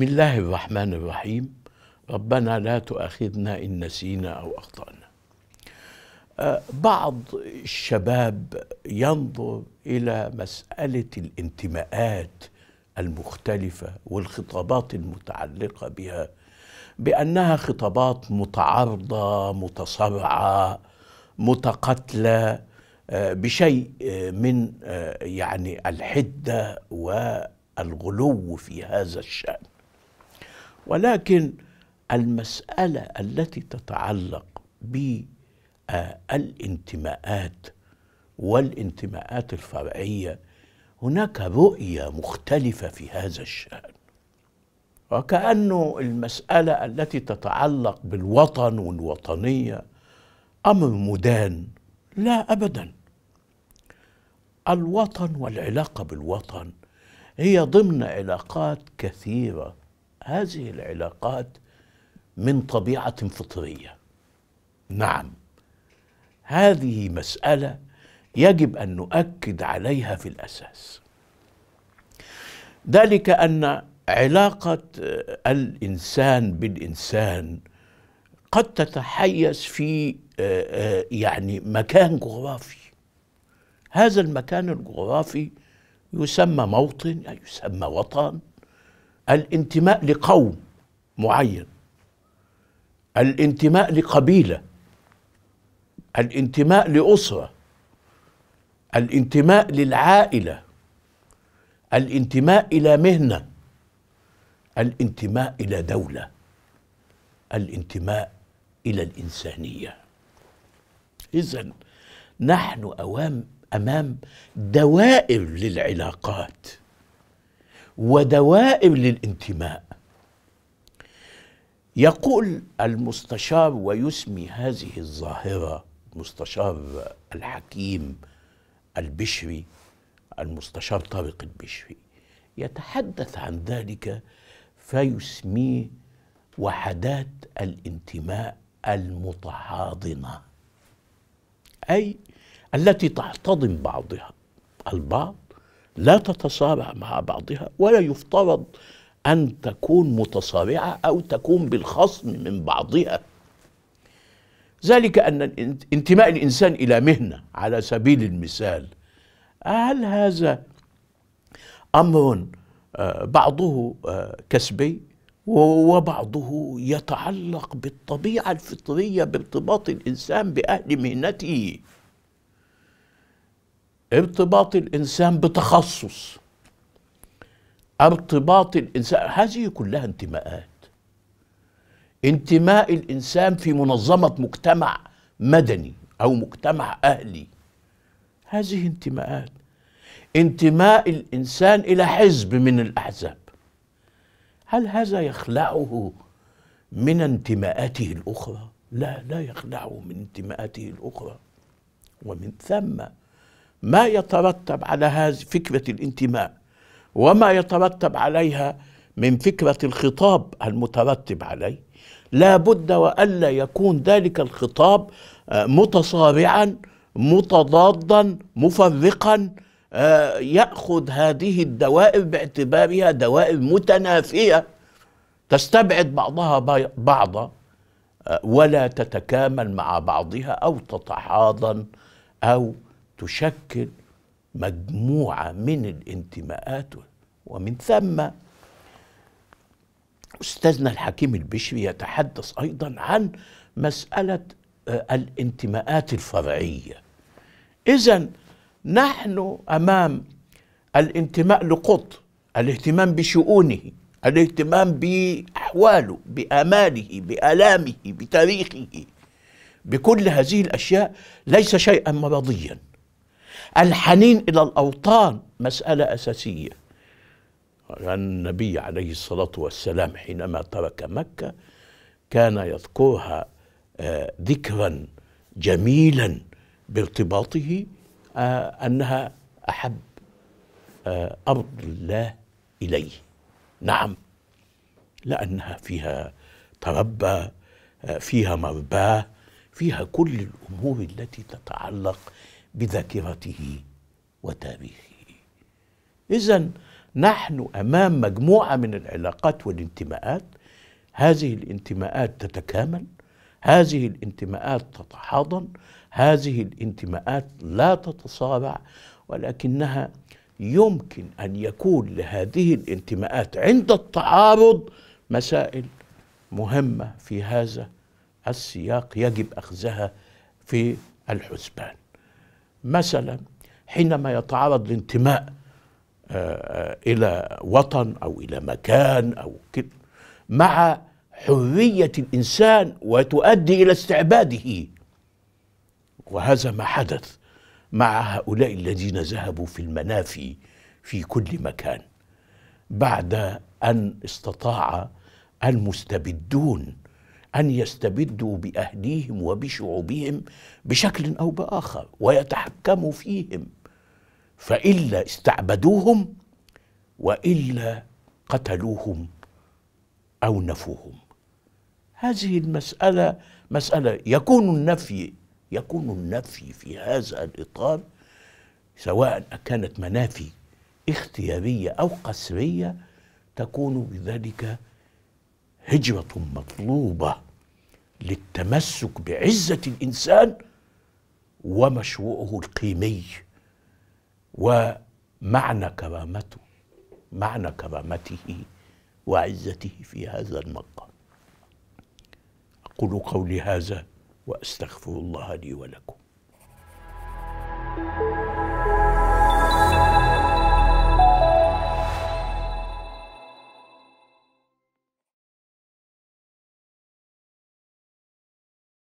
بسم الله الرحمن الرحيم ربنا لا تؤاخذنا إن نسينا أو أخطأنا أه، بعض الشباب ينظر إلى مسألة الانتماءات المختلفة والخطابات المتعلقة بها بأنها خطابات متعارضة متصارعة متقاتلة أه، بشيء أه، من يعني الحدة والغلو في هذا الشأن ولكن المسألة التي تتعلق بالانتماءات آه، والانتماءات الفرعية هناك رؤية مختلفة في هذا الشأن وكأنه المسألة التي تتعلق بالوطن والوطنية أمر مدان لا أبدا الوطن والعلاقة بالوطن هي ضمن علاقات كثيرة هذه العلاقات من طبيعة فطرية نعم هذه مسألة يجب أن نؤكد عليها في الأساس ذلك أن علاقة آه، الإنسان بالإنسان قد تتحيز في آه، آه، يعني مكان جغرافي هذا المكان الجغرافي يسمى موطن يسمى وطن الانتماء لقوم معين الانتماء لقبيله الانتماء لاسره الانتماء للعائله الانتماء الى مهنه الانتماء الى دوله الانتماء الى الانسانيه اذا نحن أوام امام دوائر للعلاقات ودوائر للانتماء يقول المستشار ويسمي هذه الظاهرة مستشار الحكيم البشري المستشار طارق البشري يتحدث عن ذلك فيسميه وحدات الانتماء المتحاضنة أي التي تحتضن بعضها البعض لا تتصارع مع بعضها ولا يفترض أن تكون متصارعة أو تكون بالخصم من بعضها ذلك أن انتماء الإنسان إلى مهنة على سبيل المثال هل هذا أمر آه، بعضه آه، كسبي وبعضه يتعلق بالطبيعة الفطرية بارتباط الإنسان بأهل مهنته ارتباط الانسان بتخصص ارتباط الانسان هذه كلها انتماءات انتماء الانسان في منظمه مجتمع مدني او مجتمع اهلي هذه انتماءات انتماء الانسان الى حزب من الاحزاب هل هذا يخلعه من انتماءاته الاخرى لا لا يخلعه من انتماءاته الاخرى ومن ثم ما يترتب على هذه فكرة الانتماء وما يترتب عليها من فكرة الخطاب المترتب عليه لا بد وألا يكون ذلك الخطاب آه، متصارعا متضادا مفرقا آه، يأخذ هذه الدوائر باعتبارها دوائر متنافية تستبعد بعضها بعضا آه، ولا تتكامل مع بعضها أو تتحاضن أو تشكل مجموعه من الانتماءات ومن ثم استاذنا الحكيم البشري يتحدث ايضا عن مساله آه، الانتماءات الفرعيه اذا نحن امام الانتماء لقطب الاهتمام بشؤونه الاهتمام باحواله باماله بالامه بتاريخه بكل هذه الاشياء ليس شيئا مرضيا الحنين إلى الأوطان مسألة أساسية النبي عليه الصلاة والسلام حينما ترك مكة كان يذكرها آه، ذكرا جميلا بارتباطه آه، أنها أحب آه، أرض الله إليه نعم لأنها فيها تربى فيها مرباه فيها كل الأمور التي تتعلق بذاكرته وتاريخه اذا نحن امام مجموعه من العلاقات والانتماءات هذه الانتماءات تتكامل هذه الانتماءات تتحاضن هذه الانتماءات لا تتصارع ولكنها يمكن ان يكون لهذه الانتماءات عند التعارض مسائل مهمه في هذا السياق يجب اخذها في الحسبان مثلا حينما يتعرض لانتماء آه، آه، إلى وطن أو إلى مكان أو كده مع حرية الإنسان وتؤدي إلى استعباده وهذا ما حدث مع هؤلاء الذين ذهبوا في المنافي في كل مكان بعد أن استطاع المستبدون أن يستبدوا بأهليهم وبشعوبهم بشكل أو بآخر ويتحكموا فيهم فإلا استعبدوهم وإلا قتلوهم أو نفوهم هذه المسألة مسألة يكون النفي يكون النفي في هذا الإطار سواء كانت منافي اختيارية أو قسرية تكون بذلك هجرة مطلوبة للتمسك بعزة الإنسان ومشروعه القيمي ومعنى كرامته معنى كرامته وعزته في هذا المقام أقول قولي هذا وأستغفر الله لي ولكم